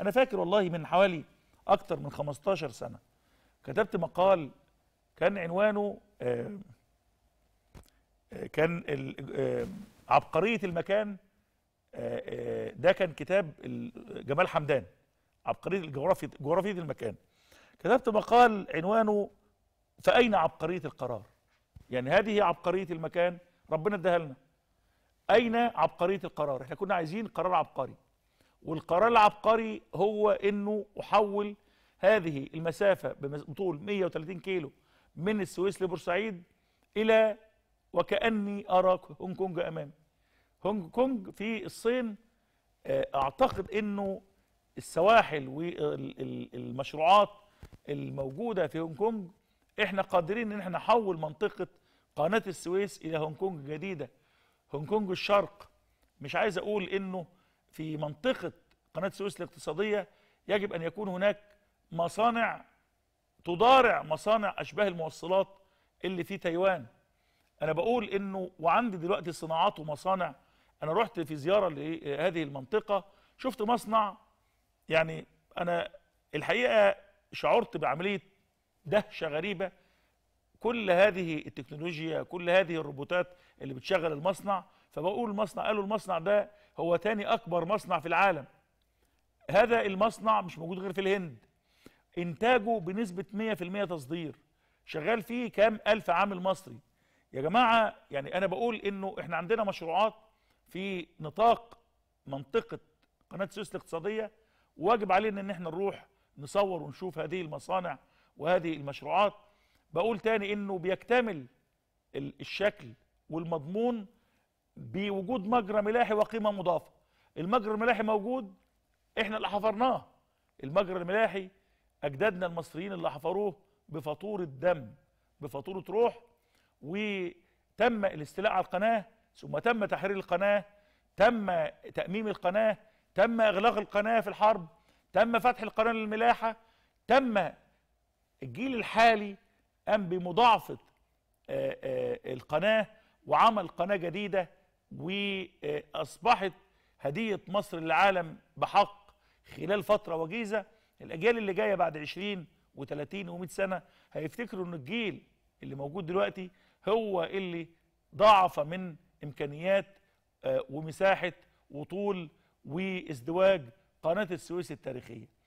انا فاكر والله من حوالي اكتر من 15 سنه كتبت مقال كان عنوانه آه، آه، كان آه، عبقريه المكان ده كان كتاب جمال حمدان عبقريه الجغرافيا جغرافيه المكان كتبت مقال عنوانه فاين عبقريه القرار يعني هذه عبقريه المكان ربنا اداها لنا اين عبقريه القرار احنا كنا عايزين قرار عبقري والقرار العبقري هو انه احول هذه المسافه بطول 130 كيلو من السويس لبورسعيد الى وكاني ارى هونج كونج امامي هونج كونج في الصين آه، اعتقد انه السواحل والمشروعات الموجوده في هونج كونج احنا قادرين ان احنا نحول منطقه قناه السويس الى هونج كونج جديده هونج كونج الشرق مش عايز اقول انه في منطقة قناة السويس الاقتصادية يجب أن يكون هناك مصانع تضارع مصانع أشباه الموصلات اللي في تايوان أنا بقول إنه وعندي دلوقتي صناعات ومصانع أنا رحت في زيارة لهذه المنطقة شفت مصنع يعني أنا الحقيقة شعرت بعملية دهشة غريبة كل هذه التكنولوجيا كل هذه الروبوتات اللي بتشغل المصنع فبقول مصنع قالوا المصنع ده هو تاني اكبر مصنع في العالم هذا المصنع مش موجود غير في الهند انتاجه بنسبه 100% تصدير شغال فيه كام الف عامل مصري يا جماعه يعني انا بقول انه احنا عندنا مشروعات في نطاق منطقه قناه سويس الاقتصاديه واجب علينا ان احنا نروح نصور ونشوف هذه المصانع وهذه المشروعات بقول تاني انه بيكتمل الشكل والمضمون بوجود مجرى ملاحي وقيمه مضافه المجرى الملاحي موجود احنا اللي حفرناه المجرى الملاحي اجدادنا المصريين اللي حفروه بفاتوره دم بفاتوره روح وتم الاستيلاء على القناه ثم تم تحرير القناه تم تاميم القناه تم اغلاق القناه في الحرب تم فتح القناه للملاحه تم الجيل الحالي قام بمضاعفه آه، آه، القناه وعمل قناه جديده واصبحت هديه مصر للعالم بحق خلال فتره وجيزه الاجيال اللي جايه بعد 20 و30 و100 سنه هيفتكروا ان الجيل اللي موجود دلوقتي هو اللي ضعف من امكانيات آه، ومساحه وطول وازدواج قناه السويس التاريخيه